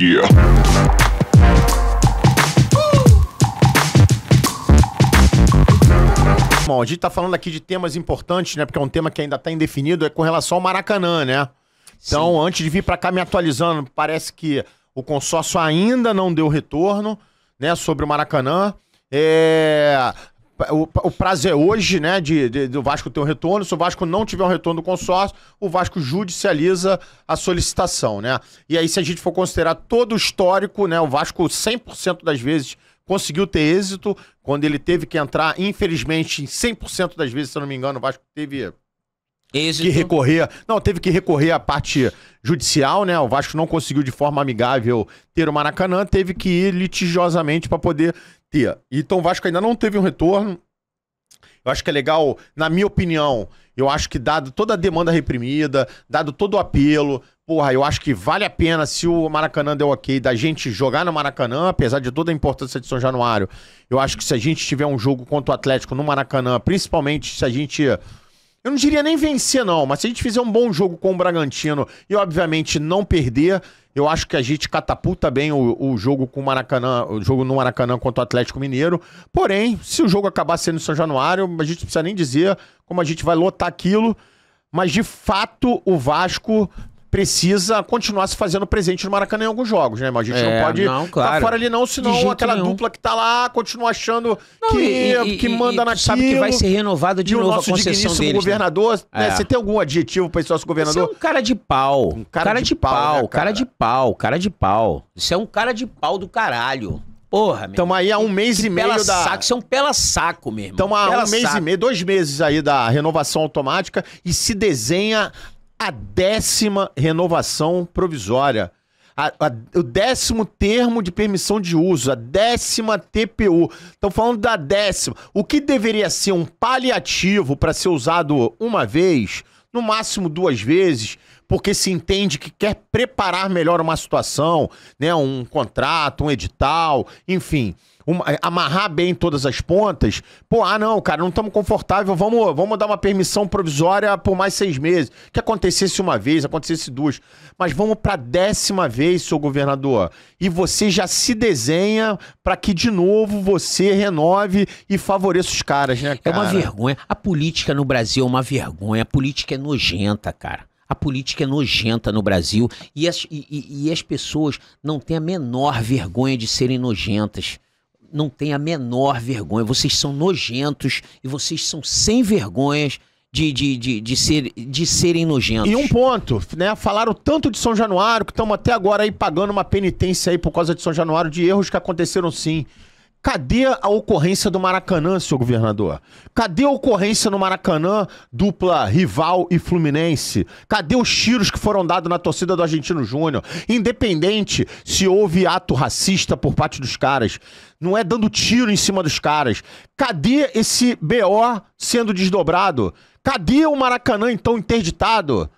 yeah. Bom, a gente tá falando aqui de temas importantes, né? Porque é um tema que ainda tá indefinido, é com relação ao Maracanã, né? Então, Sim. antes de vir para cá me atualizando, parece que o consórcio ainda não deu retorno, né, sobre o Maracanã. É o, prazo é hoje, né, de, de, do Vasco ter um retorno. Se o Vasco não tiver um retorno do consórcio, o Vasco judicializa a solicitação, né? E aí, se a gente for considerar todo o histórico, né, o Vasco 100% das vezes conseguiu ter êxito. Quando ele teve que entrar, infelizmente, em 100% das vezes, se eu não me engano, o Vasco teve... Êxito. Que recorrer. Não, teve que recorrer à parte judicial, né? O Vasco não conseguiu de forma amigável ter o Maracanã, teve que ir litigiosamente para poder ter. Então o Vasco ainda não teve um retorno. Eu acho que é legal, na minha opinião, eu acho que dado toda a demanda reprimida, dado todo o apelo, porra, eu acho que vale a pena se o Maracanã deu ok da gente jogar no Maracanã, apesar de toda a importância de São Januário. Eu acho que se a gente tiver um jogo contra o Atlético no Maracanã, principalmente se a gente eu não diria nem vencer, não, mas se a gente fizer um bom jogo com o Bragantino e, obviamente, não perder, eu acho que a gente catapulta bem o, o jogo com o Maracanã, o jogo no Maracanã contra o Atlético Mineiro. Porém, se o jogo acabar sendo em São Januário, a gente não precisa nem dizer como a gente vai lotar aquilo. Mas de fato, o Vasco precisa continuar se fazendo presente no Maracanã em alguns jogos, né? Mas a gente é, não pode não, claro. tá fora ali não, senão aquela nenhum. dupla que tá lá continua achando não, que, e, e, que manda na sabe que vai ser renovado de e novo o nosso a concessão deles, né? governador, né? É. Você tem algum adjetivo pra esse nosso governador? Você é um cara de pau. Um cara, cara de, de, pau, pau né, cara? cara de pau, cara de pau. Isso é um cara de pau do caralho. Porra, meu. Tamo aí há um mês que e meio pela da. Saco, isso é um pela saco, meu irmão. Tamo há pela um mês saco. e meio, dois meses aí da renovação automática e se desenha a décima renovação provisória, a, a, o décimo termo de permissão de uso, a décima TPU. Estão falando da décima. O que deveria ser um paliativo para ser usado uma vez, no máximo duas vezes, porque se entende que quer preparar melhor uma situação, né, um contrato, um edital, enfim uma, é, amarrar bem todas as pontas, pô, ah não, cara, não estamos confortável, vamos, vamos dar uma permissão provisória por mais seis meses. Que acontecesse uma vez, acontecesse duas. Mas vamos para a décima vez, seu governador. E você já se desenha para que de novo você renove e favoreça os caras, né, cara? É uma vergonha. A política no Brasil é uma vergonha. A política é nojenta, cara. A política é nojenta no Brasil e as, e, e, e as pessoas não têm a menor vergonha de serem nojentas não tem a menor vergonha. Vocês são nojentos e vocês são sem vergonhas de, de, de, de, ser, de serem nojentos. E um ponto, né? Falaram tanto de São Januário que estamos até agora aí pagando uma penitência aí por causa de São Januário, de erros que aconteceram sim. Cadê a ocorrência do Maracanã, senhor governador? Cadê a ocorrência no Maracanã, dupla rival e Fluminense? Cadê os tiros que foram dados na torcida do Argentino Júnior? Independente se houve ato racista por parte dos caras, não é dando tiro em cima dos caras. Cadê esse BO sendo desdobrado? Cadê o Maracanã então interditado?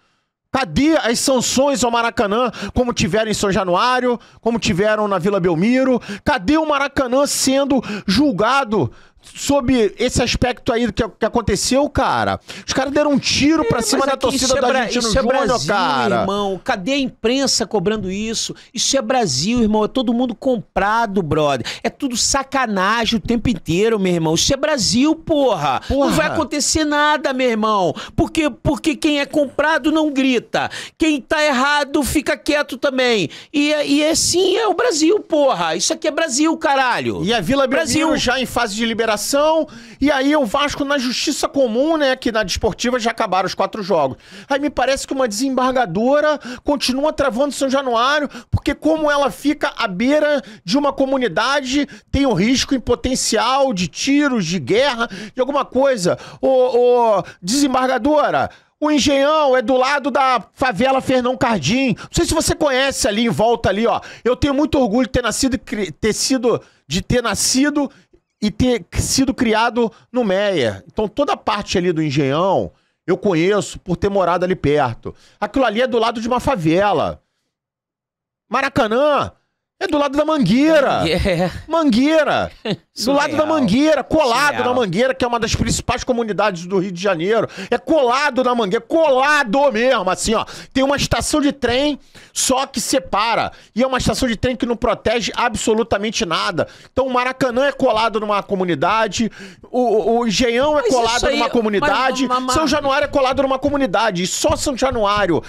Cadê tá as sanções ao Maracanã, como tiveram em São Januário, como tiveram na Vila Belmiro? Cadê o Maracanã sendo julgado sobre esse aspecto aí que, que aconteceu, cara. Os caras deram um tiro é, pra cima da torcida é da é, é, é Brasil, cara. irmão. Cadê a imprensa cobrando isso? Isso é Brasil, irmão. É todo mundo comprado, brother. É tudo sacanagem o tempo inteiro, meu irmão. Isso é Brasil, porra. porra. Não vai acontecer nada, meu irmão. Porque, porque quem é comprado não grita. Quem tá errado fica quieto também. E, e é sim, é o Brasil, porra. Isso aqui é Brasil, caralho. E a Vila Brasil já em fase de liberação e aí o Vasco na justiça comum, né? Que na desportiva já acabaram os quatro jogos. Aí me parece que uma desembargadora continua travando São Januário, porque como ela fica à beira de uma comunidade, tem o um risco em potencial de tiros, de guerra, de alguma coisa. O desembargadora, o Engenhão é do lado da favela Fernão Cardim. Não sei se você conhece ali em volta ali, ó. Eu tenho muito orgulho de ter nascido, ter sido, de ter nascido e ter sido criado no Meia. Então toda a parte ali do Engenhão eu conheço por ter morado ali perto. Aquilo ali é do lado de uma favela. Maracanã é do lado da mangueira. Mangueira. mangueira. do lado da mangueira, colado Real. na mangueira, que é uma das principais comunidades do Rio de Janeiro. É colado na mangueira, colado mesmo, assim, ó. Tem uma estação de trem só que separa. E é uma estação de trem que não protege absolutamente nada. Então o Maracanã é colado numa comunidade, o, o Engenhão é mas colado aí, numa é comunidade, São Januário é colado numa comunidade. E só São Januário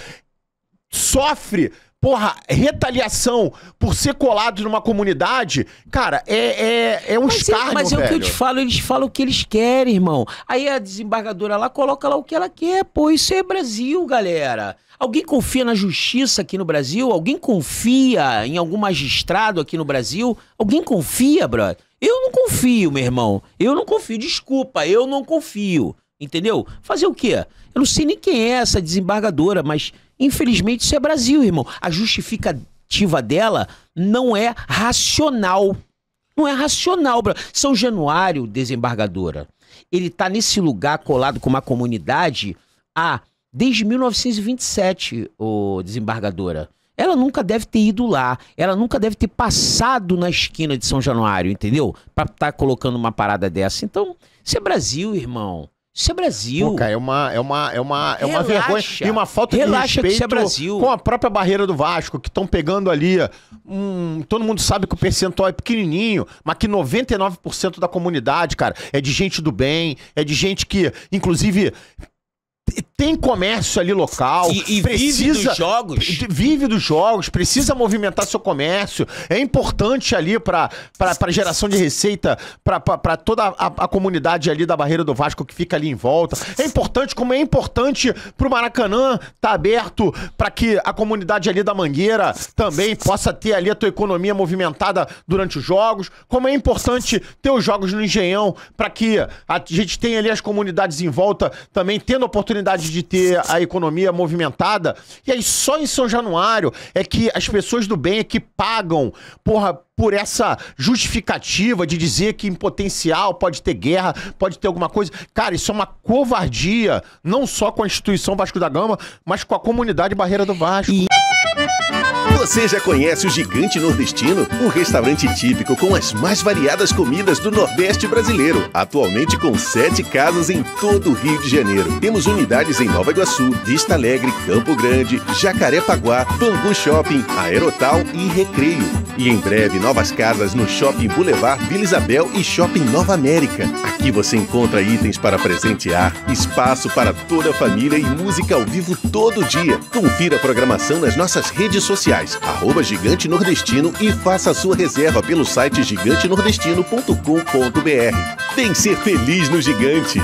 sofre porra, retaliação por ser colado numa comunidade, cara, é, é, é um mas, é- escárnio, Mas é o que eu te falo, eles falam o que eles querem, irmão. Aí a desembargadora lá coloca lá o que ela quer, pô. Isso é Brasil, galera. Alguém confia na justiça aqui no Brasil? Alguém confia em algum magistrado aqui no Brasil? Alguém confia, brother? Eu não confio, meu irmão. Eu não confio. Desculpa, eu não confio. Entendeu? Fazer o quê? Eu não sei nem quem é essa desembargadora, mas Infelizmente, isso é Brasil, irmão. A justificativa dela não é racional. Não é racional. São Januário, desembargadora, ele está nesse lugar colado com uma comunidade há desde 1927, o desembargadora. Ela nunca deve ter ido lá, ela nunca deve ter passado na esquina de São Januário, entendeu? Para estar tá colocando uma parada dessa. Então, isso é Brasil, irmão. Isso é Brasil. Pô, cara, é uma, é uma, é uma, é Relaxa. uma vergonha e uma falta Relaxa de é respeito é Brasil. com a própria barreira do Vasco, que estão pegando ali. Hum, todo mundo sabe que o percentual é pequenininho, mas que 99% da comunidade, cara, é de gente do bem, é de gente que, inclusive, tem comércio ali local. E, e precisa, vive dos jogos. Vive dos jogos, precisa movimentar seu comércio. É importante ali para geração de receita, para toda a, a, comunidade ali da Barreira do Vasco que fica ali em volta. É importante, como é importante para o Maracanã estar tá aberto para que a comunidade ali da Mangueira também possa ter ali a tua economia movimentada durante os jogos. Como é importante ter os jogos no Engenhão para que a gente tenha ali as comunidades em volta também tendo oportunidade oportunidade de ter a economia movimentada. E aí só em São Januário é que as pessoas do bem é que pagam, porra, por essa justificativa de dizer que em potencial pode ter guerra, pode ter alguma coisa. Cara, isso é uma covardia, não só com a instituição Vasco da Gama, mas com a comunidade Barreira do Vasco. E... Você já conhece o Gigante Nordestino? Um restaurante típico com as mais variadas comidas do Nordeste brasileiro. Atualmente com sete casas em todo o Rio de Janeiro. Temos unidades em Nova Iguaçu, Vista Alegre, Campo Grande, Jacarepaguá, Bangu Shopping, Aerotal e Recreio. E em breve, novas casas no Shopping Boulevard Vila Isabel e Shopping Nova América. Aqui você encontra itens para presentear, espaço para toda a família e música ao vivo todo dia. Confira a programação nas nossas redes sociais arroba Gigante Nordestino e faça sua reserva pelo site gigantenordestino.com.br. Vem ser feliz no Gigante!